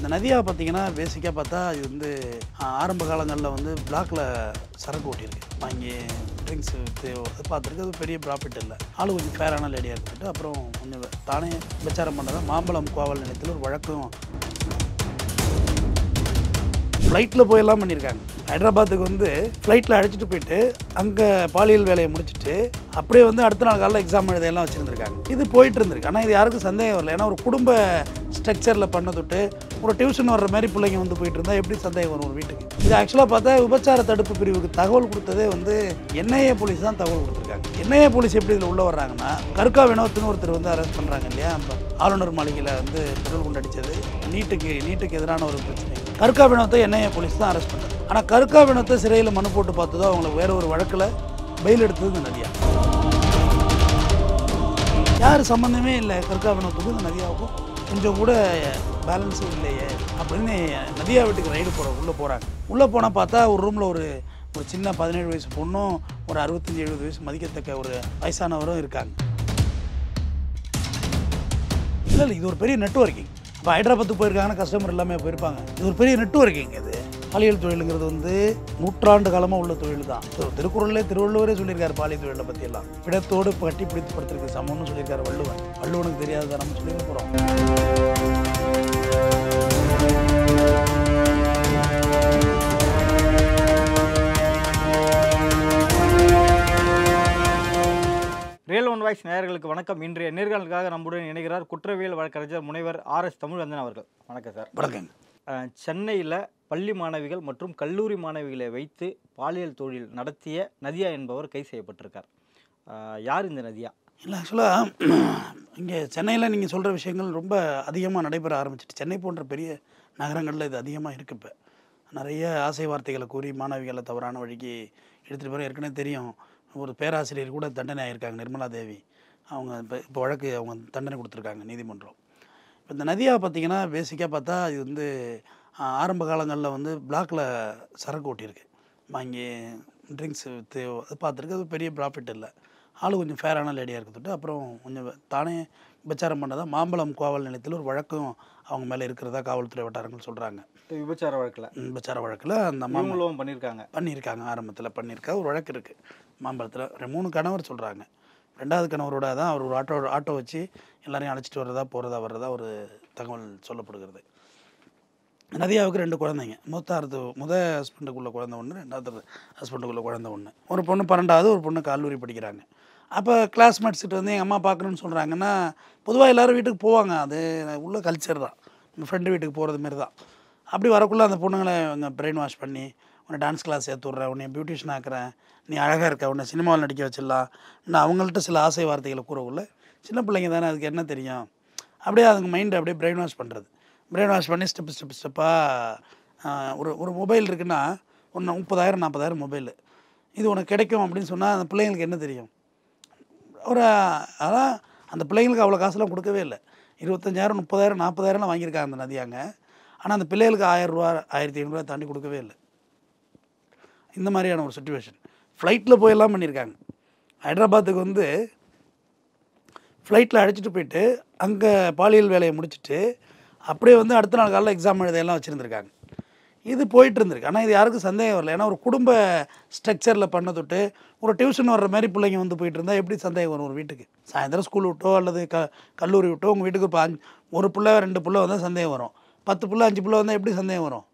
இந்த நதியாக பார்த்தீங்கன்னா பேசிக்காக பார்த்தா இது வந்து ஆரம்ப காலங்களில் வந்து பிளாக்ல சரக்கு ஓட்டியிருக்கு வாங்கி ட்ரிங்க்ஸ் விற்று பார்த்துருக்கு அது பெரிய ப்ராஃபிட் இல்லை ஆள் கொஞ்சம் ஃபேரான லேடியாக இருந்துட்டு அப்புறம் கொஞ்சம் தானே பிரச்சாரம் பண்ணதான் மாம்பழம் கோவல் நிலையத்தில் ஒரு வழக்கம் ஃப்ளைட்டில் போயெல்லாம் பண்ணியிருக்காங்க ஹைதராபாத்துக்கு வந்து ஃப்ளைட்டில் அழைச்சிட்டு போயிட்டு அங்கே பாலியல் வேலையை முடிச்சுட்டு அப்படியே வந்து அடுத்த நாள் காலையில் எக்ஸாம் எல்லாம் வச்சுருந்துருக்காங்க இது போயிட்டு இருந்திருக்கு ஆனால் இது யாருக்கும் சந்தேகம் வரல ஏன்னா ஒரு குடும்ப ஸ்ட்ரக்சரில் பண்ண தொட்டு ஒரு டியூஷன் வர்ற மாதிரி பிள்ளைங்க வந்து போயிட்டு இருந்தால் எப்படி சந்தேகம் வரும் ஒரு வீட்டுக்கு இது ஆக்சுவலாக பார்த்தா விபச்சார தடுப்பு பிரிவுக்கு தகவல் கொடுத்ததே வந்து என்ஐஏ போலீஸ் தான் தகவல் கொடுத்துருக்காங்க என்ஐஏ போலீஸ் எப்படி இதில் உள்ளே வர்றாங்கன்னா கற்கா வினோத்துன்னு ஒருத்தர் வந்து அரெஸ்ட் பண்ணுறாங்க இல்லையா ஆளுநர் மாளிகையில் வந்து பெட்ரோல் குண்டு அடித்தது நீட்டுக்கு நீட்டுக்கு எதிரான ஒரு பிரச்சனை கற்கா வினோத்தை என்ஐஏ போலீஸ் தான் அரெஸ்ட் பண்ணுறது ஆனால் கருக்காவினத்தை சிறையில் மனு போட்டு பார்த்ததோ அவங்களுக்கு வேற ஒரு வழக்கில் பெயில் எடுத்தது நிறையா யார் சம்மந்தமே இல்லை கற்காவினத்துக்கும் நதியாவுக்கும் கொஞ்சம் கூட பேலன்ஸும் இல்லையே அப்படின்னு நதியா வீட்டுக்கு ரைடு போகிற உள்ளே போகிறாங்க உள்ளே போனால் பார்த்தா ஒரு ரூமில் ஒரு ஒரு சின்ன பதினேழு வயசு பொண்ணும் ஒரு அறுபத்தஞ்சி எழுபது வயசு மதிக்கத்தக்க ஒரு வயசானவரும் இருக்காங்க இல்லை இல்லை இது ஒரு பெரிய நெட்ஒர்க்கிங் இப்போ ஹைதராபாத்துக்கு போயிருக்காங்கன்னா கஸ்டமர் எல்லாமே போயிருப்பாங்க இது ஒரு பெரிய நெட்ஒர்க்கிங் இது பாலியல் தொழிலுங்கிறது வந்து நூற்றாண்டு காலமாக உள்ள தொழில் தான் திருக்குறளே திருவள்ளுவரே சொல்லியிருக்காரு பாலியல் தொழிலை பற்றியெல்லாம் பிடத்தோடு கட்டி பிடித்து படுத்துருக்கு சமம்னு சொல்லியிருக்காரு வள்ளுவர் வள்ளுவனுக்கு தெரியாத நம்ம சொல்லிட்டு போகிறோம் ரியல் ஒன் வாய்ஸ் நேயர்களுக்கு வணக்கம் இன்றைய நேர்காணலுக்காக நம்முடன் இணைகிறார் குற்றவியல் வழக்கறிஞர் முனைவர் ஆர் எஸ் தமிழ்வந்தன் அவர்கள் வணக்கம் சார் வணக்கம் சென்னையில் பள்ளி மாணவிகள் மற்றும் கல்லூரி மாணவிகளை வைத்து பாலியல் தொழில் நடத்திய நதியா என்பவர் கை செய்யப்பட்டிருக்கார் யார் இந்த நதியா இல்லை ஆக்சுவலாக இங்கே சென்னையில் நீங்கள் சொல்கிற விஷயங்கள் ரொம்ப அதிகமாக நடைபெற ஆரம்பிச்சிட்டு சென்னை போன்ற பெரிய நகரங்களில் இது அதிகமாக இருக்குது இப்போ நிறைய ஆசை வார்த்தைகளை கூறி மாணவிகளை தவறான வழிக்கு எடுத்துகிட்டு போகிற ஏற்கனவே தெரியும் ஒரு பேராசிரியர் கூட தண்டனை ஆகியிருக்காங்க நிர்மலா தேவி அவங்க இப்போ இப்போ வழக்கு அவங்க தண்டனை கொடுத்துருக்காங்க நீதிமன்றம் இப்போ இந்த நதியாக பார்த்திங்கன்னா பேசிக்காக பார்த்தா இது வந்து ஆரம்ப காலங்களில் வந்து பிளாக்கில் சரக்கு ஓட்டியிருக்கு வாங்கி ட்ரிங்க்ஸ் விற்று அது பார்த்துருக்கு அது பெரிய ப்ராஃபிட் இல்லை ஆள் கொஞ்சம் ஃபேரான லேடியாக இருக்கிறதுட்டு அப்புறம் கொஞ்சம் தானே விபச்சாரம் பண்ணதா மாம்பழம் காவல் நிலையத்தில் ஒரு வழக்கம் அவங்க மேலே இருக்கிறதா காவல்துறை வட்டாரங்கள் சொல்கிறாங்க விபச்சார வழக்கில் விபச்சார வழக்கில் அந்த மாம்பழம் பண்ணியிருக்காங்க பண்ணியிருக்காங்க ஆரம்பத்தில் பண்ணியிருக்கா ஒரு வழக்கு இருக்குது மாம்பழத்தில் மூணு கணவர் சொல்கிறாங்க ரெண்டாவது கணவரோட தான் அவர் ஒரு ஆட்டோ ஆட்டோ வச்சு எல்லாரையும் அழைச்சிட்டு வர்றதா போகிறதா வர்றதா ஒரு தகவல் சொல்லப்படுகிறது நதியாவுக்கு ரெண்டு குழந்தைங்க மூத்தாரது முத ஹஸ்பண்டுக்குள்ள குழந்த ஒன்று ரெண்டாவது ஹஸ்பண்டுக்குள்ள குழந்த ஒன்று ஒரு பொண்ணு பன்னெண்டாவது ஒரு பொண்ணு கல்லூரி படிக்கிறாங்க அப்போ கிளாஸ்மேட்ஸ்கிட்ட வந்து எங்கள் அம்மா பார்க்கணுன்னு சொல்கிறாங்கன்னா பொதுவாக எல்லோரும் வீட்டுக்கு போவாங்க அது உள்ள கல்ச்சர் தான் எங்கள் ஃப்ரெண்டு வீட்டுக்கு போகிறது மாரி தான் அப்படி வரக்குள்ளே அந்த பொண்ணுங்களை அவங்க பிரெயின் வாஷ் பண்ணி உன்னை டான்ஸ் கிளாஸ் சேர்த்து விட்ற உன்னை பியூட்டிஷன் ஆக்குறேன் நீ அழகாக இருக்க உன்னை சினிமாவில் நடிக்க வச்சிடலாம் நான் அவங்கள்ட்ட சில ஆசை வார்த்தைகளை கூறக்குள்ள சின்ன பிள்ளைங்க தானே அதுக்கு என்ன தெரியும் அப்படியே அதுங்க மைண்டு அப்படியே பிரெயின் வாஷ் பண்ணுறது பிரெயின் வாஷ் பண்ணி ஸ்டெப் ஸ்டெப் ஸ்டெப்பாக ஒரு ஒரு மொபைல் இருக்குன்னா ஒன்று முப்பதாயிரம் நாற்பதாயிரம் மொபைலு இது உனக்கு கிடைக்கும் அப்படின்னு சொன்னால் அந்த பிள்ளைங்களுக்கு என்ன தெரியும் ஒரு அதான் அந்த பிள்ளைங்களுக்கு அவ்வளோ காசுலாம் கொடுக்கவே இல்லை இருபத்தஞ்சாயிரம் முப்பதாயிரம் நாற்பதாயிரம்லாம் வாங்கியிருக்காங்க அந்த நதியாங்க ஆனால் அந்த பிள்ளைகளுக்கு ரூபா ஆயிரத்தி ஐநூறுரூவா தாண்டி கொடுக்கவே இல்லை இந்த மாதிரியான ஒரு சுச்சுவேஷன் ஃப்ளைட்டில் போயெல்லாம் பண்ணியிருக்காங்க ஹைதராபாத்துக்கு வந்து ஃப்ளைட்டில் அழைச்சிட்டு போயிட்டு அங்கே பாலியல் வேலையை முடிச்சுட்டு அப்படியே வந்து அடுத்த நாள் காலையில் எக்ஸாம் எழுதையெல்லாம் வச்சுருந்துருக்காங்க இது போயிட்டு இருந்திருக்கு ஆனால் இது யாருக்கும் சந்தேகம் வரல ஏன்னா ஒரு குடும்ப ஸ்ட்ரக்சரில் பண்ண தொட்டு ஒரு டியூஷன் வர்ற மாதிரி பிள்ளைங்க வந்து போயிட்டு இருந்தால் எப்படி சந்தேகம் வரும் ஒரு வீட்டுக்கு சாயந்தரம் ஸ்கூல் விட்டோ அல்லது க கல்லூரி விட்டோ உங்கள் வீட்டுக்கு இப்போ அஞ்சு ஒரு பிள்ளை ரெண்டு பிள்ளை வந்தால் சந்தேகம் வரும் பத்து பிள்ளை அஞ்சு பிள்ளை வந்தால் எப்படி சந்தேகம் வரும்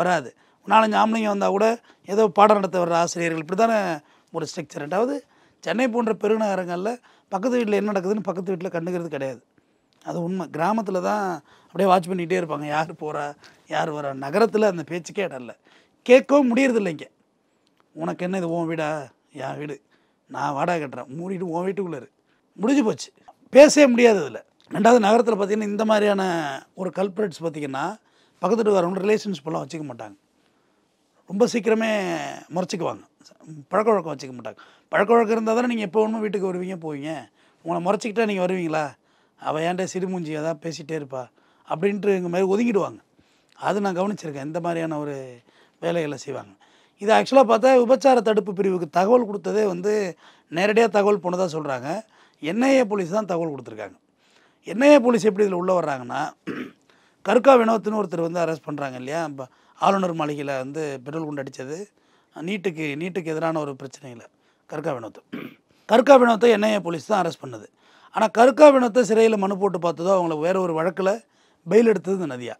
வராது நாலஞ்சு ஆம்பளைங்க வந்தால் கூட ஏதோ பாடம் நடத்த வர்ற ஆசிரியர்கள் இப்படி தானே ஒரு ஸ்ட்ரக்சர் ரெண்டாவது சென்னை போன்ற பெருநகரங்களில் பக்கத்து வீட்டில் என்ன நடக்குதுன்னு பக்கத்து வீட்டில் கண்டுக்கிறது கிடையாது அது உண்மை கிராமத்தில் தான் அப்படியே வாட்ச் பண்ணிகிட்டே இருப்பாங்க யார் போகிறா யார் வரா நகரத்தில் அந்த பேச்சுக்கே இடம் இல்லை கேட்கவும் முடியறதில்ல இங்கே உனக்கு என்ன இது உன் வீடா என் வீடு நான் வாடகை கட்டுறேன் மூடிட்டு உன் வீட்டுக்குள்ளே முடிஞ்சு போச்சு பேசவே முடியாது இதில் ரெண்டாவது நகரத்தில் பார்த்திங்கன்னா இந்த மாதிரியான ஒரு கல்பரேட்ஸ் பார்த்திங்கன்னா பக்கத்து வரவங்க ரிலேஷன்ஸ் போலாம் வச்சுக்க மாட்டாங்க ரொம்ப சீக்கிரமே முறைச்சிக்குவாங்க பழக்க வழக்கம் வச்சுக்க மாட்டாங்க பழக்க வழக்கம் இருந்தால் தானே நீங்கள் எப்போ ஒன்றும் வீட்டுக்கு வருவீங்க போவீங்க உங்களை முறைச்சிக்கிட்டா நீங்கள் வருவீங்களா அவள் ஏன்டா சிறுமூஞ்சி ஏதாவது பேசிகிட்டே இருப்பா எங்கள் மாதிரி ஒதுங்கிடுவாங்க அது நான் கவனிச்சிருக்கேன் இந்த மாதிரியான ஒரு வேலைகளை செய்வாங்க இது ஆக்சுவலாக பார்த்தா விபச்சார தடுப்பு பிரிவுக்கு தகவல் கொடுத்ததே வந்து நேரடியாக தகவல் போனதாக சொல்கிறாங்க என்ஐஏ போலீஸ் தான் தகவல் கொடுத்துருக்காங்க என்ஐஏ போலீஸ் எப்படி இதில் உள்ளே வர்றாங்கன்னா கற்கா வினோத்துன்னு ஒருத்தர் வந்து அரெஸ்ட் பண்ணுறாங்க இல்லையா இப்போ ஆளுநர் மாளிகையில் வந்து பெட்ரோல் குண்டு அடித்தது நீட்டுக்கு நீட்டுக்கு எதிரான ஒரு பிரச்சனையில் கற்கா வினோத்து கற்கா வினோத்தை என்ஐஏ போலீஸ் தான் அரெஸ்ட் பண்ணுது ஆனால் கருக்காவினத்தை சிறையில் மனு போட்டு பார்த்ததோ அவங்கள வேறு ஒரு வழக்கில் பெயில் எடுத்தது இந்த நதியா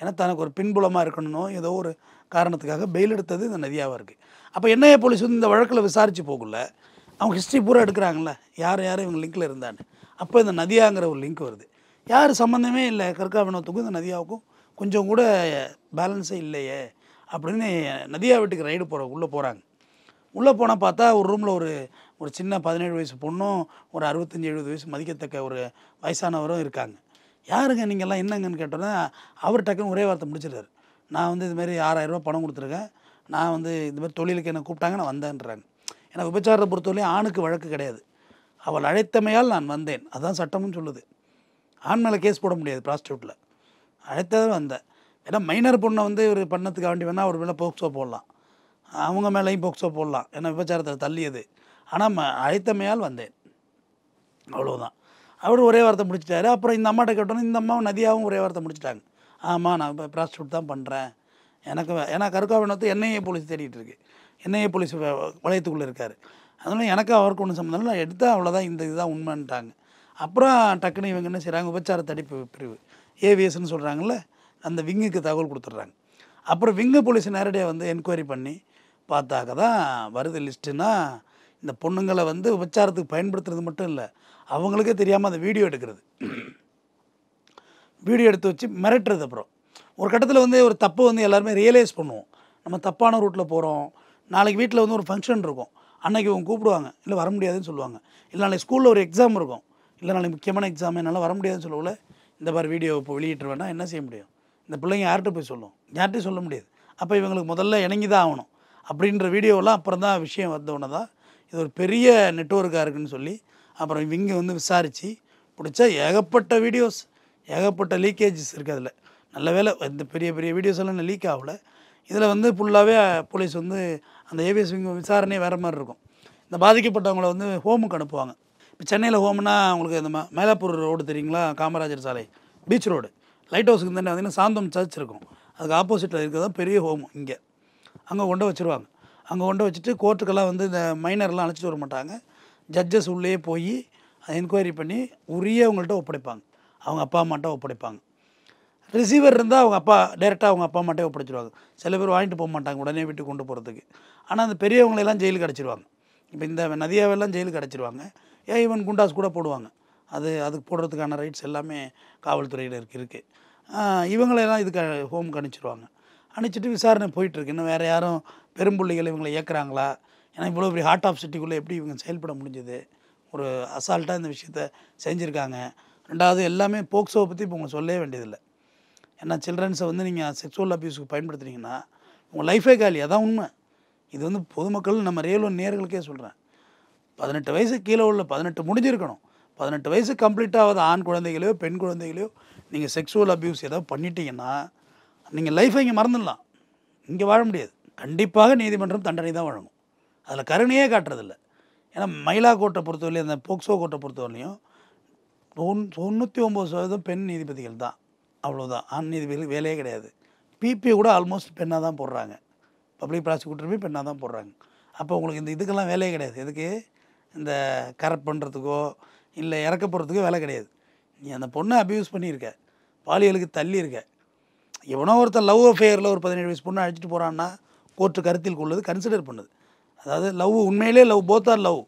ஏன்னா தனக்கு ஒரு பின்புலமாக இருக்கணும்னோ ஏதோ ஒரு காரணத்துக்காக பெயில் எடுத்தது இந்த நதியாவாக இருக்குது அப்போ என்ஐஏ போலீஸ் வந்து இந்த வழக்கில் விசாரித்து போகல அவங்க ஹிஸ்ட்ரி பூரா எடுக்கிறாங்களே யார் யார் இவங்க லிங்கில் இருந்தான்னு அப்போ இந்த நதியாங்கிற ஒரு லிங்க் வருது யார் சம்மந்தமே இல்லை கற்கா வினோத்துக்கும் இந்த நதியாவுக்கும் கொஞ்சம் கூட பேலன்ஸே இல்லையே அப்படின்னு நதியா வீட்டுக்கு ரைடு போகிற உள்ளே போகிறாங்க உள்ளே போனால் பார்த்தா ஒரு ரூமில் ஒரு ஒரு சின்ன பதினேழு வயசு பொண்ணும் ஒரு அறுபத்தஞ்சி எழுபது வயசு மதிக்கத்தக்க ஒரு வயசானவரும் இருக்காங்க யாருங்க நீங்கள்லாம் என்னங்கன்னு கேட்டோன்னா அவர் டக்குன்னு ஒரே வார்த்தை முடிச்சிடுறாரு நான் வந்து இதுமாரி ஆறாயிரரூபா பணம் கொடுத்துருக்கேன் நான் வந்து இதுமாதிரி தொழிலுக்கு என்னை கூப்பிட்டாங்க நான் வந்தேன்றாங்க ஏன்னா விபச்சாரத்தை பொறுத்தவரையும் ஆணுக்கு வழக்கு கிடையாது அவள் அழைத்தமையால் நான் வந்தேன் அதுதான் சட்டமும் சொல்லுது ஆண் மேலே கேஸ் போட முடியாது ப்ராஸ்டியூட்டில் அழைத்ததும் வந்தேன் ஏன்னா மைனர் பொண்ணை வந்து ஒரு பண்ணத்துக்கு வேண்டி வேணால் அவர் மேலே போக்சோ போடலாம் அவங்க மேலேயும் போக்சோ போடலாம் ஏன்னா விபச்சாரத்தை தள்ளியது ஆனால் அழைத்தமையால் வந்தேன் அவ்வளோதான் அவர் ஒரே வார்த்தை முடிச்சிட்டாரு அப்புறம் இந்த அம்மாட்ட கேட்டோன்னே இந்த அம்மாவும் நதியாகவும் ஒரே வார்த்தை முடிச்சிட்டாங்க ஆமாம் நான் இப்போ ப்ராஸ்டியூட் தான் பண்ணுறேன் எனக்கு ஏன்னா கருக்காவினத்து என்ஐஏ போலீஸ் தேடிட்டு இருக்கு என்ஐஏ போலீஸ் வளையத்துக்குள்ளே இருக்கார் அதனால் எனக்கு அவருக்கு ஒன்றும் சம்மந்தம் நான் எடுத்தால் அவ்வளோதான் இந்த இதுதான் உண்மைன்ட்டாங்க அப்புறம் டக்குன்னு இவங்க என்ன செய்கிறாங்க உபச்சார தடிப்பு பிரிவு ஏவிஎஸ்ன்னு சொல்கிறாங்கள அந்த விங்குக்கு தகவல் கொடுத்துட்றாங்க அப்புறம் விங்கு போலீஸ் நேரடியாக வந்து என்கொயரி பண்ணி பார்த்தாக்க தான் வருது லிஸ்ட்டுன்னா இந்த பொண்ணுங்களை வந்து உபச்சாரத்துக்கு பயன்படுத்துறது மட்டும் இல்லை அவங்களுக்கே தெரியாமல் அந்த வீடியோ எடுக்கிறது வீடியோ எடுத்து வச்சு மிரட்டுறது அப்புறம் ஒரு கட்டத்தில் வந்து ஒரு தப்பை வந்து எல்லாருமே ரியலைஸ் பண்ணுவோம் நம்ம தப்பான ரூட்டில் போகிறோம் நாளைக்கு வீட்டில் வந்து ஒரு ஃபங்க்ஷன் இருக்கும் அன்னைக்கு இவங்க கூப்பிடுவாங்க இல்லை வர முடியாதுன்னு சொல்லுவாங்க இல்லை நாளைக்கு ஸ்கூலில் ஒரு எக்ஸாம் இருக்கும் இல்லை நாளைக்கு முக்கியமான எக்ஸாம் என்னால் வர முடியாதுன்னு சொல்லவில்ல இந்த மாதிரி வீடியோ இப்போ வெளியிட்டுருவேன்னா என்ன செய்ய முடியும் இந்த பிள்ளைங்க யார்கிட்ட போய் சொல்லும் யார்கிட்டையும் சொல்ல முடியாது அப்போ இவங்களுக்கு முதல்ல இணங்கி தான் ஆகணும் அப்படின்ற வீடியோவெல்லாம் அப்புறம் தான் விஷயம் வந்தோடனே தான் இது ஒரு பெரிய நெட்ஒர்க்காக இருக்குன்னு சொல்லி அப்புறம் இவங்க வந்து விசாரித்து பிடிச்சா ஏகப்பட்ட வீடியோஸ் ஏகப்பட்ட லீக்கேஜஸ் இருக்குது அதில் நல்ல வேலை இந்த பெரிய பெரிய வீடியோஸ் எல்லாம் லீக் ஆகலை இதில் வந்து ஃபுல்லாகவே போலீஸ் வந்து அந்த ஏபிஎஸ் விங்க விசாரணை வேறு மாதிரி இருக்கும் இந்த பாதிக்கப்பட்டவங்கள வந்து ஹோமுக்கு அனுப்புவாங்க இப்போ சென்னையில் ஹோம்னா அவங்களுக்கு இந்த மயிலாப்பூர் ரோடு தெரியுங்களா காமராஜர் சாலை பீச் ரோடு லைட் ஹவுஸுக்கு தானே வந்தீங்கன்னா சாந்தம் சர்ச் இருக்கும் அதுக்கு ஆப்போசிட்டில் இருக்கிறது பெரிய ஹோம் இங்கே அங்கே கொண்டு வச்சுருவாங்க அங்கே கொண்டு வச்சுட்டு கோர்ட்டுக்கெல்லாம் வந்து இந்த மைனர்லாம் அழைச்சிட்டு வர மாட்டாங்க ஜட்ஜஸ் உள்ளே போய் என்கொயரி பண்ணி உரியவங்கள்ட்ட ஒப்படைப்பாங்க அவங்க அப்பா அம்மாட்ட ஒப்படைப்பாங்க ரிசீவர் இருந்தால் அவங்க அப்பா டேரெக்டாக அவங்க அப்பா அம்மாட்டே ஒப்படைச்சிருவாங்க சில பேர் வாங்கிட்டு போக மாட்டாங்க உடனே வீட்டுக்கு கொண்டு போகிறதுக்கு ஆனால் அந்த பெரியவங்களெல்லாம் ஜெயிலுக்கு கிடச்சிருவாங்க இப்போ இந்த நதியாவெல்லாம் ஜெயிலுக்கு கிடச்சிருவாங்க ஏ ஈவன் குண்டாஸ் கூட போடுவாங்க அது அதுக்கு போடுறதுக்கான ரைட்ஸ் எல்லாமே காவல்துறையினருக்கு இருக்குது இவங்களெல்லாம் இதுக்கு ஹோம் அனுப்பிச்சிருவாங்க அனுப்பிச்சிட்டு விசாரணை போயிட்டுருக்கு இன்னும் வேறு யாரும் பெரும்புள்ளிகள் இவங்களை இயக்குறாங்களா ஏன்னா இவ்வளோ பெரிய ஹார்ட் ஆஃப் சிட்டிக்குள்ளே எப்படி இவங்க செயல்பட முடிஞ்சது ஒரு அசால்ட்டாக இந்த விஷயத்த செஞ்சுருக்காங்க ரெண்டாவது எல்லாமே போக்சோவை பற்றி இப்போ உங்களுக்கு சொல்லவே வேண்டியதில்லை ஏன்னா சில்ட்ரன்ஸை வந்து நீங்கள் செக்ஸுவல் அப்யூஸுக்கு பயன்படுத்துனீங்கன்னா உங்கள் லைஃபே காலி அதான் உண்மை இது வந்து பொதுமக்கள் நம்ம ரயில்வே நேர்களுக்கே சொல்கிறேன் பதினெட்டு வயசு கீழே உள்ள பதினெட்டு முடிஞ்சிருக்கணும் பதினெட்டு வயசு கம்ப்ளீட் ஆகாத ஆண் குழந்தைகளையோ பெண் குழந்தைகளையோ நீங்கள் செக்ஸுவல் அப்யூஸ் ஏதாவது பண்ணிட்டீங்கன்னா நீங்கள் லைஃபை இங்கே மறந்துடலாம் இங்கே வாழ முடியாது கண்டிப்பாக நீதிமன்றம் தண்டனை தான் வழங்கும் அதில் கருணையே காட்டுறதில்ல ஏன்னா கோட்டை பொறுத்தவரையும் அந்த போக்சோ கோட்டை பொறுத்தவரையும் தொண் தொண்ணூற்றி ஒம்பது சதவீதம் பெண் நீதிபதிகள் தான் அவ்வளோதான் ஆண் நீதிபதிகள் வேலையே கிடையாது பிபி கூட ஆல்மோஸ்ட் பெண்ணாக தான் போடுறாங்க பப்ளிக் ப்ராசிக்யூட்டருமே பெண்ணாக தான் போடுறாங்க அப்போ உங்களுக்கு இந்த இதுக்கெல்லாம் வேலையே கிடையாது எதுக்கு இந்த கரெக்ட் பண்ணுறதுக்கோ இல்லை இறக்க போகிறதுக்கோ வேலை கிடையாது நீ அந்த பொண்ணை அப்யூஸ் பண்ணியிருக்க பாலியலுக்கு தள்ளியிருக்க எவனோ ஒருத்தர் லவ் அஃபேயரில் ஒரு பதினேழு வயசு பொண்ணை அழைச்சிட்டு போகிறான்னா கோர்ட்டு கருத்தில் கொள்வது கன்சிடர் பண்ணுது அதாவது லவ் உண்மையிலே லவ் போத் ஆர் லவ்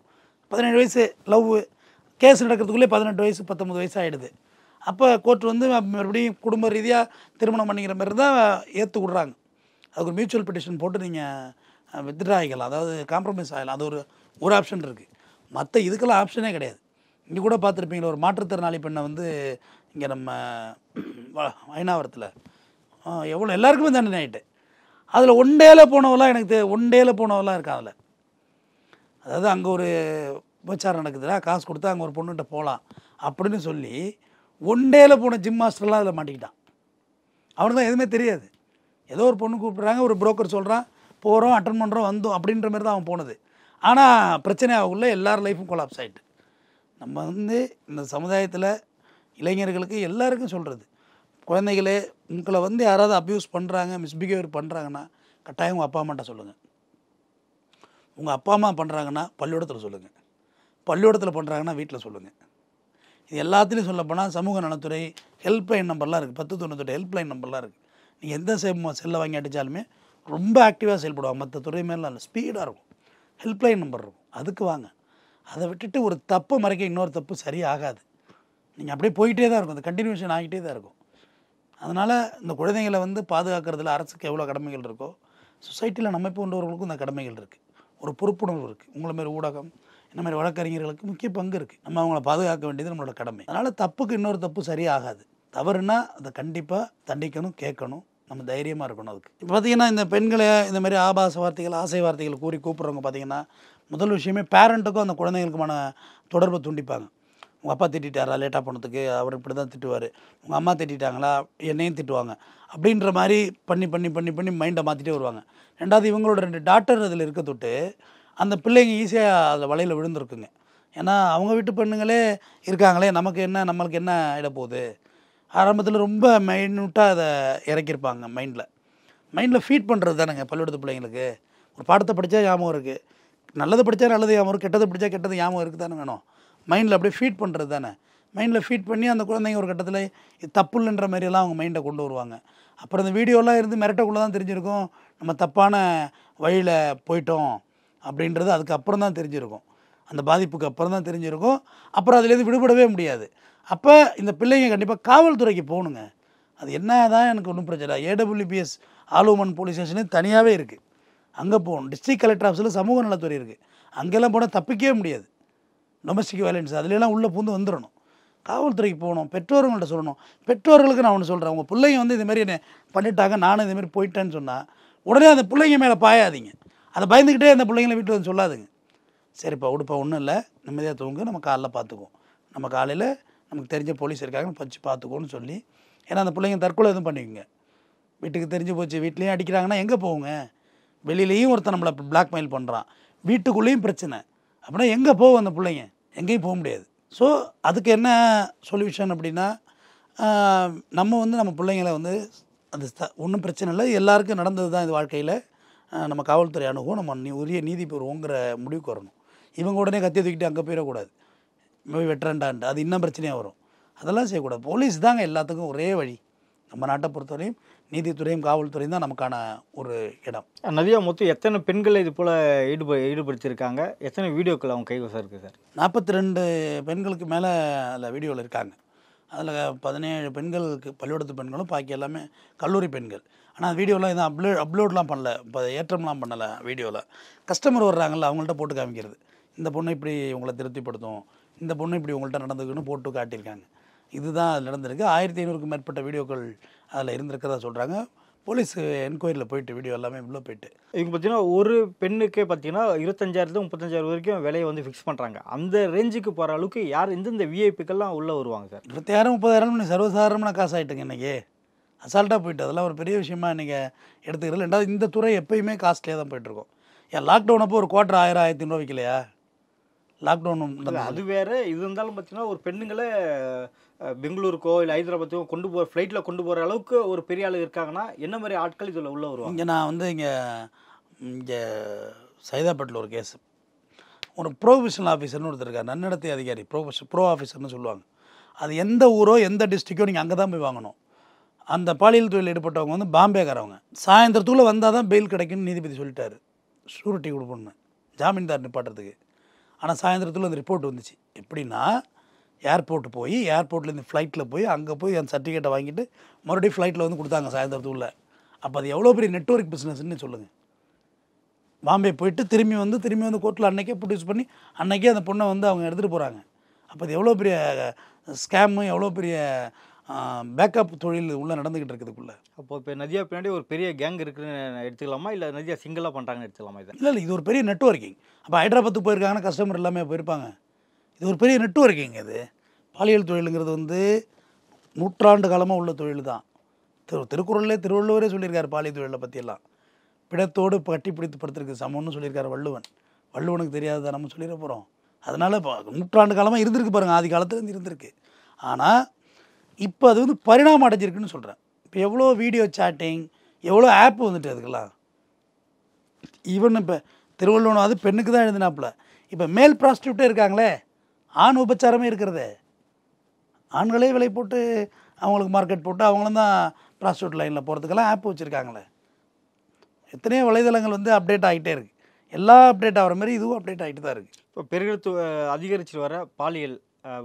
பதினேழு வயசு லவ் கேஸ் நடக்கிறதுக்குள்ளே பதினெட்டு வயசு பத்தொம்பது வயசு ஆகிடுது அப்போ கோர்ட் வந்து மறுபடியும் குடும்ப ரீதியாக திருமணம் பண்ணிக்கிற மாதிரி தான் ஏற்று விட்றாங்க அதுக்கு ஒரு மியூச்சுவல் பெட்டிஷன் போட்டு நீங்கள் வித்ட்ரா ஆகிக்கலாம் அதாவது காம்ப்ரமைஸ் ஆகலாம் அது ஒரு ஒரு ஆப்ஷன் இருக்குது மற்ற இதுக்கெல்லாம் ஆப்ஷனே கிடையாது இங்கே கூட பார்த்துருப்பீங்களா ஒரு மாற்றுத்திறனாளி பெண்ணை வந்து இங்கே நம்ம வயனாவரத்தில் எவ்வளோ எல்லாருக்குமே தண்டனை ஆகிட்டு அதில் ஒன் டேல போனவெல்லாம் எனக்கு தெ ஒன் டேல போனவெல்லாம் இருக்கா அதில் அதாவது அங்கே ஒரு உபச்சாரம் நடக்குதுடா காசு கொடுத்தா அங்கே ஒரு பொண்ணுகிட்ட போகலாம் அப்படின்னு சொல்லி ஒன் டேல போன ஜிம் மாஸ்டர்லாம் அதில் மாட்டிக்கிட்டான் அவனுக்கு தான் எதுவுமே தெரியாது ஏதோ ஒரு பொண்ணு கூப்பிட்றாங்க ஒரு புரோக்கர் சொல்கிறான் போகிறோம் அட்டன் பண்ணுறோம் வந்தோம் அப்படின்ற மாதிரி தான் அவன் போனது ஆனால் பிரச்சனை ஆகுள்ள எல்லார் லைஃப்பும் கொலாப்ஸ் ஆகிட்டு நம்ம வந்து இந்த சமுதாயத்தில் இளைஞர்களுக்கு எல்லாருக்கும் சொல்கிறது குழந்தைகளே உங்களை வந்து யாராவது அப்யூஸ் பண்ணுறாங்க மிஸ்பிஹேவியர் பண்ணுறாங்கன்னா கட்டாயம் உங்கள் அப்பா அம்மாட்ட சொல்லுங்கள் உங்கள் அப்பா அம்மா பண்ணுறாங்கன்னா பள்ளிக்கூடத்தில் சொல்லுங்கள் பள்ளிக்கூடத்தில் பண்ணுறாங்கன்னா வீட்டில் சொல்லுங்கள் இது எல்லாத்துலேயும் சொல்லப்போனால் சமூக நலத்துறை ஹெல்ப்லைன் நம்பர்லாம் இருக்குது பத்து தொண்ணூத்தெட்டு ஹெல்ப்லைன் நம்பர்லாம் இருக்குது நீங்கள் எந்த செ செல்லை வாங்கி அடித்தாலுமே ரொம்ப ஆக்டிவாக செயல்படுவாங்க மற்ற துறை மேலாம் இல்லை ஸ்பீடாக இருக்கும் ஹெல்ப்லைன் நம்பர் இருக்கும் அதுக்கு வாங்க அதை விட்டுட்டு ஒரு தப்பை மறைக்க இன்னொரு தப்பு சரியாகாது நீங்கள் அப்படியே போயிட்டே தான் இருக்கும் அந்த கண்டினியூஷன் ஆகிட்டே தான் இருக்கும் அதனால் இந்த குழந்தைங்களை வந்து பாதுகாக்கிறதுல அரசுக்கு எவ்வளோ கடமைகள் இருக்கோ சொசைட்டியில் நம்ம போன்றவர்களுக்கும் இந்த கடமைகள் இருக்குது ஒரு பொறுப்புணர்வு இருக்குது உங்களை மாதிரி ஊடகம் இந்த மாதிரி வழக்கறிஞர்களுக்கு முக்கிய பங்கு இருக்குது நம்ம அவங்கள பாதுகாக்க வேண்டியது நம்மளோட கடமை அதனால் தப்புக்கு இன்னொரு தப்பு சரியாகாது தவறுனா அதை கண்டிப்பாக தண்டிக்கணும் கேட்கணும் நம்ம தைரியமாக இருக்கணும் அதுக்கு இப்போ பார்த்திங்கன்னா இந்த பெண்களை இந்த மாதிரி ஆபாச வார்த்தைகள் ஆசை வார்த்தைகள் கூறி கூப்பிட்றவங்க பார்த்திங்கன்னா முதல் விஷயமே பேரண்ட்டுக்கும் அந்த குழந்தைங்களுக்குமான தொடர்பை துண்டிப்பாங்க உங்கள் அப்பா திட்டாரா லேட்டாக போனதுக்கு அவர் இப்படி தான் திட்டுவார் உங்கள் அம்மா திட்டாங்களா என்னையும் திட்டுவாங்க அப்படின்ற மாதிரி பண்ணி பண்ணி பண்ணி பண்ணி மைண்டை மாற்றிட்டே வருவாங்க ரெண்டாவது இவங்களோட ரெண்டு டாக்டர் அதில் இருக்க தொட்டு அந்த பிள்ளைங்க ஈஸியாக அதில் வலையில் விழுந்துருக்குங்க ஏன்னா அவங்க வீட்டு பெண்ணுங்களே இருக்காங்களே நமக்கு என்ன நம்மளுக்கு என்ன இடப்போகுது ஆரம்பத்தில் ரொம்ப மைன்யூட்டாக அதை இறக்கியிருப்பாங்க மைண்டில் மைண்டில் ஃபீட் பண்ணுறது தானேங்க பள்ளிக்கூடத்து பிள்ளைங்களுக்கு ஒரு பாடத்தை படித்தா ஞாபகம் இருக்குது நல்லது படித்தா நல்லது ஞாபகம் இருக்குது கெட்டது படித்தா கெட்டது ஞாபகம் இருக்குது தானே வேணும் மைண்டில் அப்படியே ஃபீட் பண்ணுறது தானே மைண்டில் ஃபீட் பண்ணி அந்த குழந்தைங்க ஒரு கட்டத்தில் தப்பு இல்லைன்ற மாதிரியெல்லாம் அவங்க மைண்டை கொண்டு வருவாங்க அப்புறம் இந்த வீடியோலாம் இருந்து மிரட்டக்குள்ளே தான் தெரிஞ்சிருக்கும் நம்ம தப்பான வழியில் போயிட்டோம் அப்படின்றது அதுக்கப்புறம் தான் தெரிஞ்சிருக்கும் அந்த பாதிப்புக்கு அப்புறம் தான் தெரிஞ்சிருக்கும் அப்புறம் அதுலேருந்து விடுபடவே முடியாது அப்போ இந்த பிள்ளைங்க கண்டிப்பாக காவல்துறைக்கு போகணுங்க அது என்ன தான் எனக்கு ஒன்றும் பிரச்சனை ஏடபிள்யூபிஎஸ் ஆலுமன் போலீஸ் ஸ்டேஷனே தனியாகவே இருக்குது அங்கே போகணும் டிஸ்ட்ரிக்ட் கலெக்டர் ஆஃபீஸில் சமூக நலத்துறை இருக்குது அங்கெல்லாம் போனால் தப்பிக்கவே முடியாது டொமஸ்டிக் வயலன்ஸ் அதுலலாம் உள்ளே பூந்து வந்துடணும் காவல்துறைக்கு போகணும் பெற்றோர்கள்ட்ட சொல்லணும் பெற்றோர்களுக்கு நான் ஒன்று சொல்கிறேன் உங்கள் பிள்ளைங்க வந்து இதுமாரி என்ன பண்ணிட்டாங்க நானும் இதுமாரி போயிட்டேன்னு சொன்னால் உடனே அந்த பிள்ளைங்க மேலே பாயாதீங்க அதை பயந்துக்கிட்டே அந்த பிள்ளைங்களை வீட்டில் வந்து சொல்லாதுங்க சரிப்பா உடுப்பா ஒன்றும் இல்லை நிம்மதியாக தூங்கு நம்ம காலைல பார்த்துக்குவோம் நம்ம காலையில் நமக்கு தெரிஞ்ச போலீஸ் இருக்காங்கன்னு பச்சு பார்த்துக்கோன்னு சொல்லி ஏன்னா அந்த பிள்ளைங்க தற்கொலை எதுவும் பண்ணிக்கோங்க வீட்டுக்கு தெரிஞ்சு போச்சு வீட்லேயும் அடிக்கிறாங்கன்னா எங்கே போவோங்க வெளியிலையும் ஒருத்தன் நம்மளை பிளாக்மெயில் பண்ணுறான் வீட்டுக்குள்ளேயும் பிரச்சனை அப்படின்னா எங்கே போகும் அந்த பிள்ளைங்க எங்கேயும் போக முடியாது ஸோ அதுக்கு என்ன சொல்யூஷன் அப்படின்னா நம்ம வந்து நம்ம பிள்ளைங்களை வந்து அந்த ஒன்றும் பிரச்சனை இல்லை எல்லாருக்கும் நடந்தது தான் இது வாழ்க்கையில் நம்ம காவல்துறை அணுகும் நம்ம நீ உரிய நீதி பெறுவோங்கிற முடிவுக்கு வரணும் இவங்க உடனே கத்தி தூக்கிட்டு அங்கே போயிடக்கூடாது போய் வெட்டரண்டான்ட்டு அது இன்னும் பிரச்சனையாக வரும் அதெல்லாம் செய்யக்கூடாது போலீஸ் தாங்க எல்லாத்துக்கும் ஒரே வழி நம்ம நாட்டை பொறுத்தவரையும் நீதித்துறையும் காவல்துறையும் தான் நமக்கான ஒரு இடம் நதியா மொத்தம் எத்தனை பெண்களை இது போல் ஈடுப ஈடுபடுத்தியிருக்காங்க எத்தனை வீடியோக்கள் அவங்க கைவசம் இருக்குது சார் நாற்பத்தி ரெண்டு பெண்களுக்கு மேலே அதில் வீடியோவில் இருக்காங்க அதில் பதினேழு பெண்களுக்கு பள்ளிக்கூடத்து பெண்களும் பாக்கி எல்லாமே கல்லூரி பெண்கள் ஆனால் வீடியோலாம் எதுவும் அப்லோ அப்லோட்லாம் பண்ணல இப்போ ஏற்றம்லாம் பண்ணலை வீடியோவில் கஸ்டமர் வர்றாங்கல்ல அவங்கள்ட்ட போட்டு காமிக்கிறது இந்த பொண்ணு இப்படி உங்களை திருப்திப்படுத்தும் இந்த பொண்ணு இப்படி உங்கள்கிட்ட நடந்துக்குன்னு போட்டு காட்டியிருக்காங்க இதுதான் அதில் நடந்திருக்கு ஆயிரத்தி ஐநூறுக்கும் மேற்பட்ட வீடியோக்கள் அதில் இருந்திருக்கிறதா சொல்கிறாங்க போலீஸ் என்கொயரியில் போயிட்டு வீடியோ எல்லாமே உள்ளே போயிட்டு இங்கே பார்த்தீங்கன்னா ஒரு பெண்ணுக்கே பார்த்தீங்கன்னா இருபத்தஞ்சாயிரத்து முப்பத்தஞ்சாயிரம் வரைக்கும் விலையை வந்து ஃபிக்ஸ் பண்ணுறாங்க அந்த ரேஞ்சுக்கு போகிற அளவுக்கு யார் எந்தெந்த விஐபிக்கெல்லாம் உள்ளே வருவாங்க சார் இருபத்தாயிரம் முப்பதாயிரம்னு சர்வசாதாரமான காசு ஆகிட்டுங்க இன்றைக்கி அசால்ட்டாக போயிட்டு அதெல்லாம் ஒரு பெரிய விஷயமா நீங்கள் எடுத்துக்கிறது ரெண்டாவது இந்த துறை எப்பயுமே காஸ்ட்லியாக தான் போயிட்டுருக்கோம் ஏன் லாக்டவுன் அப்போ ஒரு குவார்டர் ஆயிரம் ஆயிரத்தி ஐநூறுவா விற்கலையா லாக்டவுன் அது வேறு இது இருந்தாலும் பார்த்தீங்கன்னா ஒரு பெண்ணுங்களை பெங்களூருக்கோ இல்லை ஹைதராபாத்துக்கோ கொண்டு போகிற ஃப்ளைட்டில் கொண்டு போகிற அளவுக்கு ஒரு பெரிய ஆள் இருக்காங்கன்னா என்ன மாதிரி ஆட்கள் இதில் உள்ளே வருவாங்க இங்கே நான் வந்து இங்கே இங்கே சைதாப்பேட்டில் ஒரு கேஸ் ஒரு ப்ரொஃபஷனல் ஆஃபீஸர்னு ஒருத்தர் இருக்கார் நன்னடத்தை அதிகாரி ப்ரொஃபஷன் ப்ரோ ஆஃபீஸர்னு சொல்லுவாங்க அது எந்த ஊரோ எந்த டிஸ்ட்ரிக்கோ நீங்கள் அங்கே தான் போய் வாங்கணும் அந்த பாலியல் தொழில் ஈடுபட்டவங்க வந்து பாம்பேக்காரவங்க சாயந்தரத்துக்குள்ளே வந்தால் தான் பெயில் கிடைக்கும்னு நீதிபதி சொல்லிட்டாரு ஷூரிட்டி கொடுப்போன்னு ஜாமீன்தார் நிப்பாட்டுறதுக்கு ஆனால் சாயந்தரத்தில் அந்த ரிப்போர்ட் வந்துச்சு எப்படின்னா ஏர்போர்ட் போய் ஏர்போர்ட்லேருந்து ஃப்ளைட்டில் போய் அங்கே போய் அந்த சர்டிஃபிகேட்டை வாங்கிட்டு மறுபடியும் ஃப்ளைட்டில் வந்து கொடுத்தாங்க சாயந்தரத்துக்குள்ளே அப்போ அது எவ்வளோ பெரிய நெட்ஒர்க் பிஸ்னஸ்ன்னு சொல்லுங்கள் பாம்பே போயிட்டு திரும்பி வந்து திரும்பி வந்து கோர்ட்டில் அன்றைக்கே ப்ரொடியூஸ் பண்ணி அன்றைக்கே அந்த பொண்ணை வந்து அவங்க எடுத்துகிட்டு போகிறாங்க அப்போ அது எவ்வளோ பெரிய ஸ்கேமு எவ்வளோ பெரிய பேக்கப் தொழில் உள்ளே நடந்துக்கிட்டு இருக்குதுக்குள்ளே அப்போ இப்போ நதியா பின்னாடி ஒரு பெரிய கேங் இருக்குதுன்னு எடுத்துக்கலாமா இல்லை நதியா சிங்கிளாக பண்ணுறாங்கன்னு எடுத்துக்கலாமா இது இல்லை இல்லை இது ஒரு பெரிய நெட்ஒர்க்கிங் அப்போ ஹைதராபாத்துக்கு போயிருக்காங்கன்னா கஸ்டமர் எல்லாமே போயிருப்பாங்க இது ஒரு பெரிய நெட்ஒர்க்கிங் இது பாலியல் தொழிலுங்கிறது வந்து நூற்றாண்டு காலமாக உள்ள தொழில் தான் திரு திருக்குறள்லே திருவள்ளுவரே சொல்லியிருக்கார் பாலியல் தொழிலை பற்றியெல்லாம் பிடத்தோடு கட்டி பிடித்து சமம்னு சொல்லியிருக்கார் வள்ளுவன் வள்ளுவனுக்கு தெரியாத நம்ம சொல்லிட போகிறோம் அதனால் இப்போ நூற்றாண்டு காலமாக இருந்திருக்கு பாருங்கள் ஆதி காலத்துலேருந்து இருந்திருக்கு ஆனால் இப்போ அது வந்து பரிணாமம் அடைஞ்சிருக்குன்னு சொல்கிறேன் இப்போ எவ்வளோ வீடியோ சாட்டிங் எவ்வளோ ஆப் வந்துட்டு அதுக்கெல்லாம் ஈவன் இப்போ அது பெண்ணுக்கு தான் எழுதினாப்புல இப்போ மேல் ப்ராஸ்டியூட்டே இருக்காங்களே ஆண் உபச்சாரமே இருக்கிறது ஆண்களே விலை போட்டு அவங்களுக்கு மார்க்கெட் போட்டு அவங்களும் தான் ப்ராஸ்டியூட் லைனில் போகிறதுக்கெல்லாம் ஆப் வச்சுருக்காங்களே எத்தனையோ வலைதளங்கள் வந்து அப்டேட் ஆகிட்டே இருக்குது எல்லா அப்டேட் ஆகிற மாதிரி இதுவும் அப்டேட் ஆகிட்டு தான் இருக்குது இப்போ தொ அதிகரித்து வர பாலியல்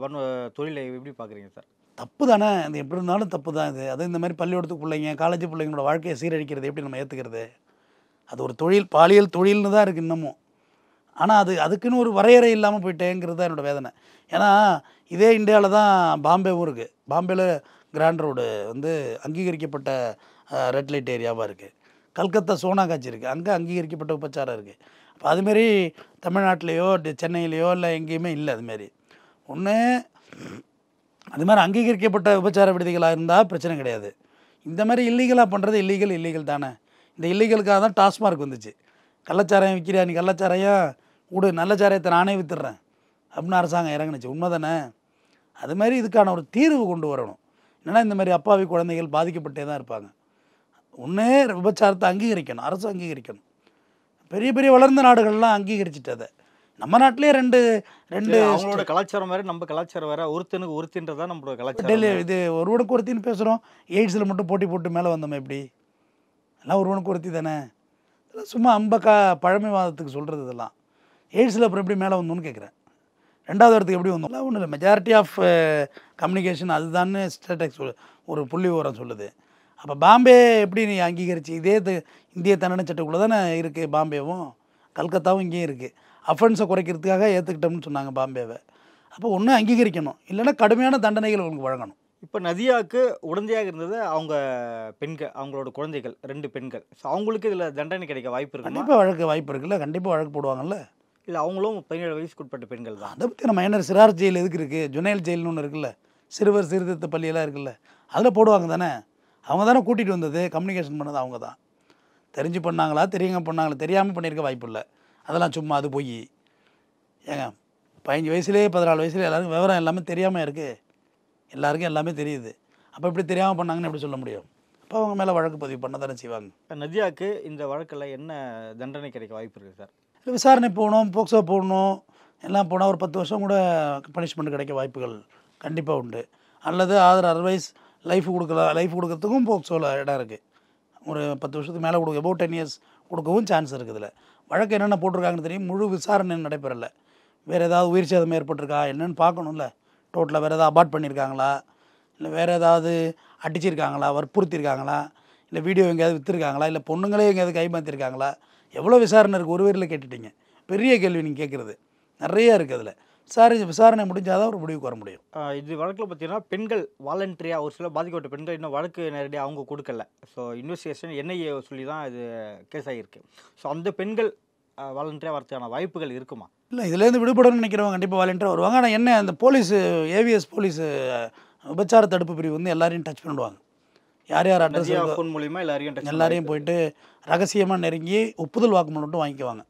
வர்ண தொழிலை எப்படி பார்க்குறீங்க சார் தப்பு தானே அது எப்படி இருந்தாலும் தப்பு தான் இது அது இந்த மாதிரி பள்ளிக்கூடத்துக்கு பிள்ளைங்க காலேஜ் பிள்ளைங்களோட வாழ்க்கையை சீரழிக்கிறது எப்படி நம்ம ஏற்றுக்கிறது அது ஒரு தொழில் பாலியல் தொழில்னு தான் இருக்குது இன்னமும் ஆனால் அது அதுக்குன்னு ஒரு வரையறை இல்லாமல் போயிட்டேங்கிறது தான் என்னோடய வேதனை ஏன்னா இதே இந்தியாவில் தான் பாம்பேவும் இருக்குது பாம்பேயில் கிராண்ட் ரோடு வந்து அங்கீகரிக்கப்பட்ட ரெட் லைட் ஏரியாவாக இருக்குது கல்கத்தா சோனா காட்சி இருக்குது அங்கே அங்கீகரிக்கப்பட்ட உபச்சாரம் இருக்குது அப்போ அதுமாரி தமிழ்நாட்டிலேயோ சென்னையிலையோ இல்லை எங்கேயுமே இல்லை அதுமாரி ஒன்று அது மாதிரி அங்கீகரிக்கப்பட்ட உபச்சார விடுதிகளாக இருந்தால் பிரச்சனை கிடையாது இந்த மாதிரி இல்லீகலாக பண்ணுறது இல்லீகல் இல்லீகல் தானே இந்த இல்லீகலுக்காக தான் டாஸ்மார்க் வந்துச்சு கள்ளச்சாராயம் விற்கிறியா நீ கள்ளச்சாராயம் கூட நல்ல சாராயத்தை நானே வித்துடுறேன் அப்படின்னு அரசாங்கம் இறங்கினுச்சு உண்மை தானே அது மாதிரி இதுக்கான ஒரு தீர்வு கொண்டு வரணும் ஏன்னா இந்த மாதிரி அப்பாவி குழந்தைகள் பாதிக்கப்பட்டே தான் இருப்பாங்க ஒன்றே விபச்சாரத்தை அங்கீகரிக்கணும் அரசு அங்கீகரிக்கணும் பெரிய பெரிய வளர்ந்த நாடுகள்லாம் அங்கீகரிச்சிட்டு அதை நம்ம நாட்டிலே ரெண்டு ரெண்டு அவங்களோட கலாச்சாரம் வேறு நம்ம கலாச்சாரம் வேறு ஒருத்தனுக்கு ஒருத்தின்றதா நம்மளோட கலாச்சாரம் டெல்லி இது ஒருவனுக்கு ஒருத்தின்னு பேசுகிறோம் எய்ட்ஸில் மட்டும் போட்டி போட்டு மேலே வந்தோம் எப்படி எல்லாம் ஒருவனுக்கு ஒருத்தி தானே சும்மா அம்பக்கா பழமைவாதத்துக்கு சொல்கிறது இதெல்லாம் எய்ட்ஸில் அப்புறம் எப்படி மேலே வந்தோம்னு கேட்குறேன் ரெண்டாவது இடத்துக்கு எப்படி வந்தோம் ஒன்றும் இல்லை மெஜாரிட்டி ஆஃப் கம்யூனிகேஷன் அதுதான்னு சொல் ஒரு புள்ளி விவரம் சொல்லுது அப்போ பாம்பே எப்படி நீ அங்கீகரிச்சு இதே த இந்திய தண்டனை சட்டக்குள்ளே தானே இருக்குது பாம்பேவும் கல்கத்தாவும் இங்கேயும் இருக்குது அஃபென்ஸை குறைக்கிறதுக்காக ஏற்றுக்கிட்டோம்னு சொன்னாங்க பாம்பேவை அப்போ ஒன்று அங்கீகரிக்கணும் இல்லைன்னா கடுமையான தண்டனைகள் உங்களுக்கு வழங்கணும் இப்போ நதியாவுக்கு உடந்தையாக இருந்தது அவங்க பெண்கள் அவங்களோட குழந்தைகள் ரெண்டு பெண்கள் ஸோ அவங்களுக்கு இதில் தண்டனை கிடைக்க வாய்ப்பு இருக்குது கண்டிப்பாக வழக்கு வாய்ப்பு இருக்குல்ல கண்டிப்பாக வழக்கு போடுவாங்கல்ல இல்லை அவங்களும் பதினேழு வயசுக்கு உட்பட்ட பெண்கள் தான் அதை பற்றி நம்ம என்ன சிறார் ஜெயில் எதுக்கு இருக்குது ஜுனேல் ஜெயில்னு ஒன்று இருக்குல்ல சிறுவர் சீர்திருத்த பள்ளியெல்லாம் இருக்குல்ல அதில் போடுவாங்க தானே அவங்க தானே கூட்டிகிட்டு வந்தது கம்யூனிகேஷன் பண்ணது அவங்க தான் தெரிஞ்சு பண்ணாங்களா தெரியாமல் பண்ணாங்களா தெரியாமல் பண்ணியிருக்க வாய்ப்பு இல்லை அதெல்லாம் சும்மா அது போய் ஏங்க பதினஞ்சு வயசுலேயே பதினாலு வயசுலேயே எல்லாருக்கும் விவரம் எல்லாமே தெரியாமல் இருக்குது எல்லாருக்கும் எல்லாமே தெரியுது அப்போ இப்படி தெரியாமல் பண்ணாங்கன்னு எப்படி சொல்ல முடியும் அப்போ அவங்க மேலே வழக்கு பதிவு பண்ண தானே செய்வாங்க நதியாவுக்கு இந்த வழக்கில் என்ன தண்டனை கிடைக்க வாய்ப்பு இருக்குது சார் இல்லை விசாரணை போகணும் போக்சோ போகணும் எல்லாம் போனால் ஒரு பத்து வருஷம் கூட பனிஷ்மெண்ட் கிடைக்க வாய்ப்புகள் கண்டிப்பாக உண்டு அல்லது ஆதர் அதர்வைஸ் லைஃப் கொடுக்கலாம் லைஃப் கொடுக்கறதுக்கும் போக்சோவில் இடம் இருக்குது ஒரு பத்து வருஷத்துக்கு மேலே கொடுக்க அபவுட் டென் இயர்ஸ் கொடுக்கவும் சான்ஸ் இருக்குதுல வழக்கு என்னென்ன போட்டிருக்காங்கன்னு தெரியும் முழு விசாரணை நடைபெறலை வேறு ஏதாவது உயிர் சேதம் ஏற்பட்டிருக்கா என்னென்னு பார்க்கணும்ல டோட்டலாக வேறு ஏதாவது அபார்ட் பண்ணியிருக்காங்களா இல்லை வேறு ஏதாவது அடிச்சிருக்காங்களா வற்புறுத்திருக்காங்களா இல்லை வீடியோ எங்கேயாவது விற்றுருக்காங்களா இல்லை பொண்ணுங்களே எங்கேயாவது கைமாற்றிருக்காங்களா எவ்வளோ விசாரணை இருக்குது ஒரு பேரில் கேட்டுட்டீங்க பெரிய கேள்வி நீங்கள் கேட்குறது நிறையா இருக்குது அதில் இது விசாரணை முடிஞ்சால் தான் ஒரு முடிவுக்கு வர முடியும் இது வழக்கில் பார்த்தீங்கன்னா பெண்கள் வாலண்டரியாக ஒரு சில பாதிக்கப்பட்ட பெண்கள் இன்னும் வழக்கு நேரடியாக அவங்க கொடுக்கல ஸோ இன்வெஸ்டிகேஷன் என்ஐஏ சொல்லி தான் இது கேஸ் ஆகியிருக்கு ஸோ அந்த பெண்கள் வாலண்டரியாக வரதுக்கான வாய்ப்புகள் இருக்குமா இல்லை இதுலேருந்து விடுபடணும்னு நினைக்கிறவங்க கண்டிப்பாக வாலண்டரியாக வருவாங்க ஆனால் என்ன அந்த போலீஸ் ஏவிஎஸ் போலீஸு விபச்சார தடுப்பு பிரிவு வந்து எல்லாரையும் டச் பண்ணிடுவாங்க யார் யார் அட்ரஸ் ஃபோன் மூலியமாக எல்லாரையும் எல்லாரையும் போயிட்டு ரகசியமாக நெருங்கி ஒப்புதல் வாக்குமூலம் மட்டும் வாங்கிக்குவாங்க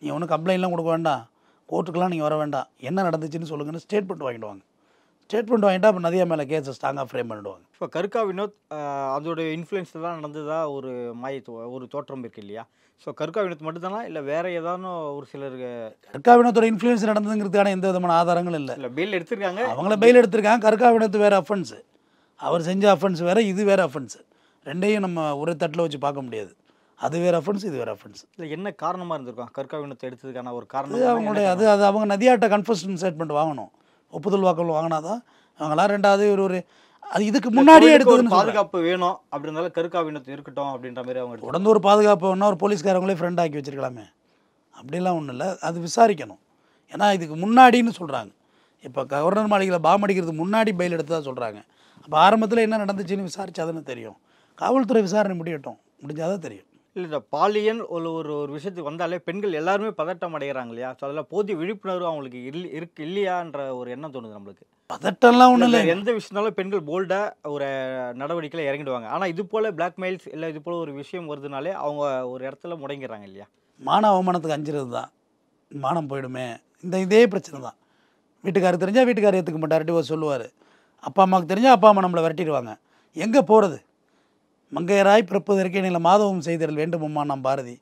நீங்கள் ஒன்றும் கம்ப்ளைண்ட்லாம் கொடுக்க வேண்டாம் கோர்ட்டுக்கெலாம் நீங்கள் வர வேண்டாம் என்ன நடந்துச்சுன்னு சொல்லுங்கன்னு ஸ்டேட்மெண்ட் வாங்கிடுவாங்க ஸ்டேட்மெண்ட் வாங்கிட்டா அப்போ நதியா மேலே கேஸை ஸ்ட்ராங்காக ஃப்ரேம் பண்ணிடுவாங்க இப்போ கருக்கா வினோத் அதோடைய இன்ஃப்ளூயன்ஸ் தான் நடந்ததாக ஒரு மாய ஒரு தோற்றம் இருக்குது இல்லையா ஸோ கருக்கா வினோத் மட்டும்தானா இல்லை வேறு ஏதாவது ஒரு சிலர் கருக்கா வினோத்தோட இன்ஃப்ளூயன்ஸ் நடந்ததுங்கிறதுக்கான எந்த விதமான ஆதாரங்களும் இல்லை இல்லை பெயில் எடுத்திருக்காங்க அவங்கள பெயில் எடுத்திருக்காங்க கருக்கா வினோத் வேறு அஃபன்ஸு அவர் செஞ்ச அஃபென்ஸ் வேறு இது வேறு அஃபென்ஸு ரெண்டையும் நம்ம ஒரு தட்டில் வச்சு பார்க்க முடியாது அது வேறு அஃபென்ஸ் இது வேறு அஃபென்ஸ் இல்லை என்ன காரணமாக இருந்திருக்கும் கற்காவினத்தை எடுத்ததுக்கான ஒரு காரணம் அவங்களுடைய அது அது அவங்க நதியாட்ட கன்ஃபர்ஸ்டன் ஸ்டேட்மெண்ட் வாங்கணும் ஒப்புதல் வாக்குகள் வாங்கினா தான் அவங்களாம் ரெண்டாவது ஒரு ஒரு அது இதுக்கு முன்னாடியே எடுத்து பாதுகாப்பு வேணும் அப்படினால கருக்காவினத்து இருக்கட்டும் அப்படின்ற மாதிரி அவங்க உடந்து ஒரு பாதுகாப்பு வேணும் ஒரு போலீஸ்காரங்களே ஃப்ரெண்ட் ஆக்கி வச்சிருக்கலாமே அப்படிலாம் ஒன்றும் இல்லை அது விசாரிக்கணும் ஏன்னா இதுக்கு முன்னாடின்னு சொல்கிறாங்க இப்போ கவர்னர் மாளிகையில் பாம் அடிக்கிறதுக்கு முன்னாடி பயில் எடுத்து தான் சொல்கிறாங்க அப்போ ஆரம்பத்தில் என்ன நடந்துச்சுன்னு விசாரிச்சா தானே தெரியும் காவல்துறை விசாரணை முடியட்டும் முடிஞ்சால் தான் தெரியும் இல்லை இந்த பாலியல் ஒரு ஒரு ஒரு விஷயத்துக்கு வந்தாலே பெண்கள் எல்லாருமே பதட்டம் அடைகிறாங்க இல்லையா ஸோ அதில் போதிய விழிப்புணர்வு அவங்களுக்கு இல்லை இருக்கு இல்லையான்ற ஒரு எண்ணம் தோணுது நம்மளுக்கு பதட்டம்லாம் ஒன்றும் இல்லை எந்த விஷயம்னாலும் பெண்கள் போல்டாக ஒரு நடவடிக்கையில் இறங்கிடுவாங்க ஆனால் இது போல் பிளாக்மெயில்ஸ் இல்லை இது போல் ஒரு விஷயம் வருதுனாலே அவங்க ஒரு இடத்துல முடங்கிறாங்க இல்லையா மான அவமானத்துக்கு அஞ்சுறது தான் மானம் போயிடுமே இந்த இதே பிரச்சனை தான் வீட்டுக்காரர் தெரிஞ்சால் வீட்டுக்காரர் ஏற்றுக்க மாட்டார் சொல்லுவார் அப்பா அம்மாவுக்கு தெரிஞ்சால் அப்பா அம்மா நம்மளை விரட்டிடுவாங்க எங்கே போகிறது மங்கையராய் பிறப்பது நீங்கள் மாதவம் செய்தல் வேண்டுமம்மா நாம் பாரதி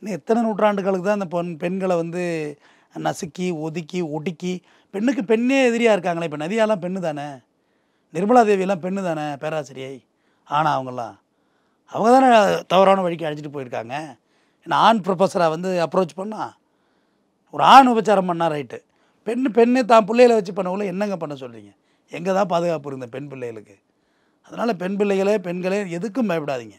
இன்னும் எத்தனை நூற்றாண்டுகளுக்கு தான் அந்த பெண் பெண்களை வந்து நசுக்கி ஒதுக்கி ஒடுக்கி பெண்ணுக்கு பெண்ணே எதிரியாக இருக்காங்களே இப்போ நதியாலாம் பெண்ணு தானே நிர்மலா தேவியெல்லாம் பெண்ணு தானே பேராசிரியை ஆனால் அவங்களாம் அவங்க தானே தவறான வழிக்கு அழைச்சிட்டு போயிருக்காங்க ஏன்னா ஆண் ப்ரொஃபஸராக வந்து அப்ரோச் பண்ணா ஒரு ஆண் உபச்சாரம் பண்ணால் ரைட்டு பெண் பெண்ணு தான் பிள்ளைகளை வச்சு பண்ணக்குள்ளே என்னங்க பண்ண சொல்கிறீங்க எங்கே தான் பாதுகாப்பு இருந்த பெண் பிள்ளைகளுக்கு அதனால் பெண் பிள்ளைகளே பெண்களே எதுக்கும் பயப்படாதீங்க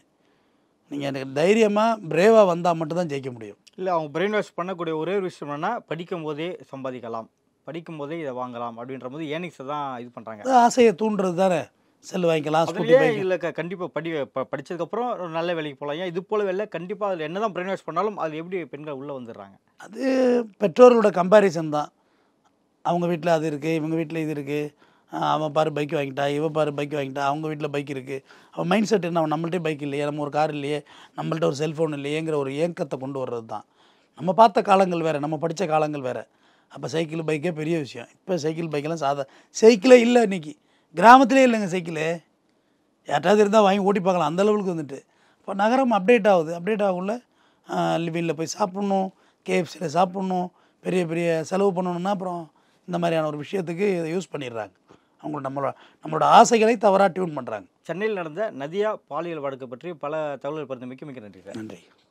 நீங்கள் எனக்கு தைரியமாக பிரேவாக வந்தால் மட்டும்தான் ஜெயிக்க முடியும் இல்லை அவங்க பிரெயின் வாஷ் பண்ணக்கூடிய ஒரே ஒரு விஷயம் என்னென்னா படிக்கும் போதே சம்பாதிக்கலாம் படிக்கும் போதே இதை வாங்கலாம் அப்படின்ற போது ஏனிக்ஸை தான் இது பண்ணுறாங்க ஆசையை தூண்டுறது தானே செல் வாங்கிக்கலாம் இல்லை கண்டிப்பாக படி படித்ததுக்கப்புறம் நல்ல வேலைக்கு போகலாம் ஏன் இது போல வேலை கண்டிப்பாக அதில் என்ன தான் பிரெயின் வாஷ் பண்ணாலும் அது எப்படி பெண்கள் உள்ளே வந்துடுறாங்க அது பெற்றோர்களோட கம்பேரிசன் தான் அவங்க வீட்டில் அது இருக்குது இவங்க வீட்டில் இது இருக்குது அவன் பாரு பைக் வாங்கிட்டா இவன் பாரு பைக் வாங்கிட்டா அவங்க வீட்டில் பைக் இருக்குது அவன் மைண்ட் செட் என்ன அவன் நம்மள்ட்டே பைக் இல்லையே நம்ம ஒரு கார் இல்லையே நம்மள்ட்ட ஒரு செல்ஃபோன் இல்லையேங்கிற ஒரு ஏக்கத்தை கொண்டு வர்றது தான் நம்ம பார்த்த காலங்கள் வேறு நம்ம படித்த காலங்கள் வேறு அப்போ சைக்கிள் பைக்கே பெரிய விஷயம் இப்போ சைக்கிள் பைக்கெல்லாம் சாதா சைக்கிளே இல்லை இன்றைக்கி கிராமத்திலே இல்லைங்க சைக்கிளு யார்ட்டாவது இருந்தால் வாங்கி ஓட்டி பார்க்கலாம் அந்த லெவலுக்கு வந்துட்டு இப்போ நகரம் அப்டேட் ஆகுது அப்டேட் ஆகும்ல லிவிங்கில் போய் சாப்பிட்ணும் கேஎஃப்சியில் சாப்பிட்ணும் பெரிய பெரிய செலவு பண்ணணுன்னா அப்புறம் இந்த மாதிரியான ஒரு விஷயத்துக்கு இதை யூஸ் பண்ணிடுறாங்க அவங்க நம்மளோட நம்மளோட ஆசைகளை தவறாக டியூன் பண்ணுறாங்க சென்னையில் நடந்த நதியா பாலியல் வழக்கு பற்றி பல தகவல்கள் பிறந்த மிக்க மிக்க நன்றி சார் நன்றி